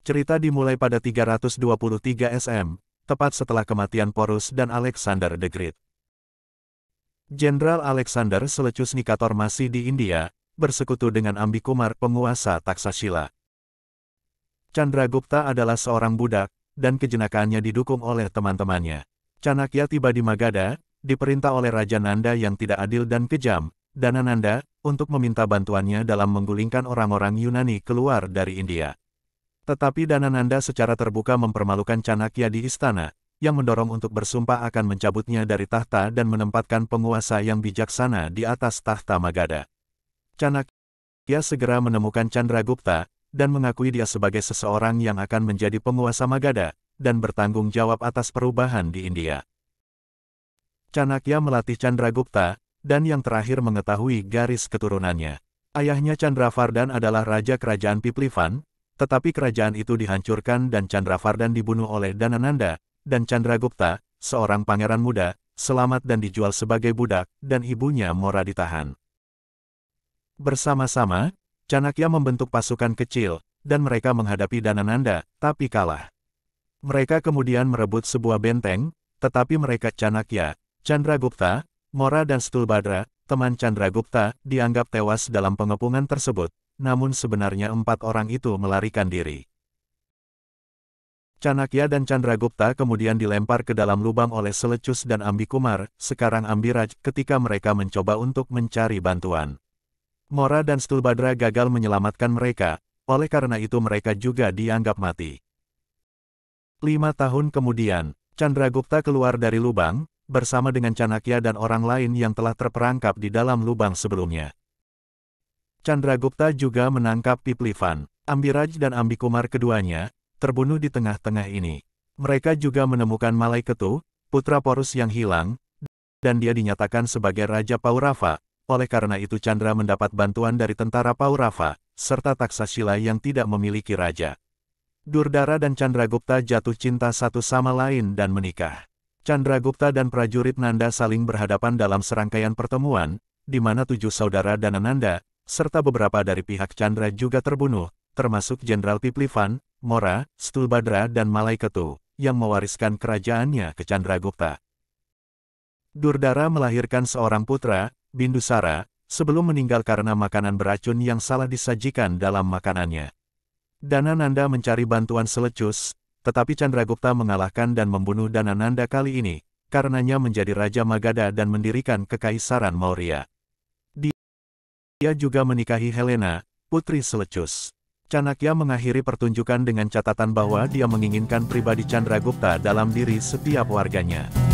Cerita dimulai pada 323 SM, tepat setelah kematian Porus dan Alexander the Great. Jenderal Alexander Selecus Nikator masih di India, bersekutu dengan Ambikumar penguasa Taksasila. Chandragupta adalah seorang budak, dan kejenakaannya didukung oleh teman-temannya. Chanakya tiba di Magadha, diperintah oleh Raja Nanda yang tidak adil dan kejam, Nanda, untuk meminta bantuannya dalam menggulingkan orang-orang Yunani keluar dari India. Tetapi Danananda secara terbuka mempermalukan Chanakya di istana, yang mendorong untuk bersumpah akan mencabutnya dari tahta dan menempatkan penguasa yang bijaksana di atas tahta Magadha. Chanakya segera menemukan Chandragupta, dan mengakui dia sebagai seseorang yang akan menjadi penguasa Magadha, dan bertanggung jawab atas perubahan di India. Chanakya melatih Chandragupta, dan yang terakhir mengetahui garis keturunannya. Ayahnya Chandravardhan adalah Raja Kerajaan Piplivan, tetapi kerajaan itu dihancurkan dan Chandra Vardhan dibunuh oleh Danananda, dan Chandragupta, seorang pangeran muda, selamat dan dijual sebagai budak, dan ibunya Mora ditahan. Bersama-sama, Chanakya membentuk pasukan kecil, dan mereka menghadapi Danananda, tapi kalah. Mereka kemudian merebut sebuah benteng, tetapi mereka Chandra Chandragupta, Mora dan Stulbadra, teman Chandragupta, dianggap tewas dalam pengepungan tersebut, namun sebenarnya empat orang itu melarikan diri. Canakya dan Chandragupta kemudian dilempar ke dalam lubang oleh Selecus dan Ambikumar, sekarang Ambiraj, ketika mereka mencoba untuk mencari bantuan. Mora dan Stulbadra gagal menyelamatkan mereka, oleh karena itu mereka juga dianggap mati. Lima tahun kemudian, Chandragupta keluar dari lubang, bersama dengan Canakya dan orang lain yang telah terperangkap di dalam lubang sebelumnya. Chandragupta juga menangkap Piplivan, Ambiraj dan Ambikumar keduanya, terbunuh di tengah-tengah ini. Mereka juga menemukan Malaiketu, putra Porus yang hilang, dan dia dinyatakan sebagai Raja Paurava, oleh karena itu Chandra mendapat bantuan dari tentara Paurava, serta Taksasila yang tidak memiliki raja. Durdara dan Chandragupta jatuh cinta satu sama lain dan menikah. Chandragupta dan prajurit Nanda saling berhadapan dalam serangkaian pertemuan, di mana tujuh saudara dan Nanda serta beberapa dari pihak Chandra juga terbunuh, termasuk Jenderal Piplivan, Mora, Stulbadra dan Malaiketu, yang mewariskan kerajaannya ke Chandra Gupta. Durdara melahirkan seorang putra, Bindusara, sebelum meninggal karena makanan beracun yang salah disajikan dalam makanannya. Danananda mencari bantuan selecus, tetapi Chandra Gupta mengalahkan dan membunuh Danananda kali ini, karenanya menjadi Raja Magadha dan mendirikan Kekaisaran Maurya. Ia juga menikahi Helena, putri Selecus. Canakya mengakhiri pertunjukan dengan catatan bahwa dia menginginkan pribadi Chandragupta dalam diri setiap warganya.